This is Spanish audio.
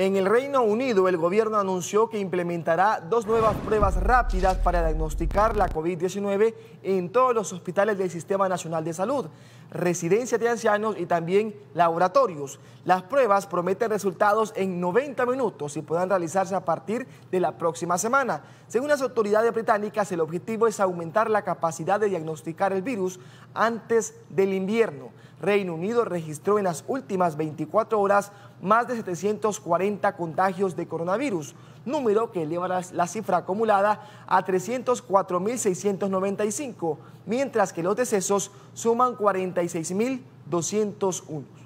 En el Reino Unido, el gobierno anunció que implementará dos nuevas pruebas rápidas para diagnosticar la COVID-19 en todos los hospitales del Sistema Nacional de Salud, residencias de ancianos y también laboratorios. Las pruebas prometen resultados en 90 minutos y podrán realizarse a partir de la próxima semana. Según las autoridades británicas, el objetivo es aumentar la capacidad de diagnosticar el virus antes del invierno. Reino Unido registró en las últimas 24 horas más de 740 contagios de coronavirus, número que eleva la cifra acumulada a 304.695, mientras que los decesos suman 46.201.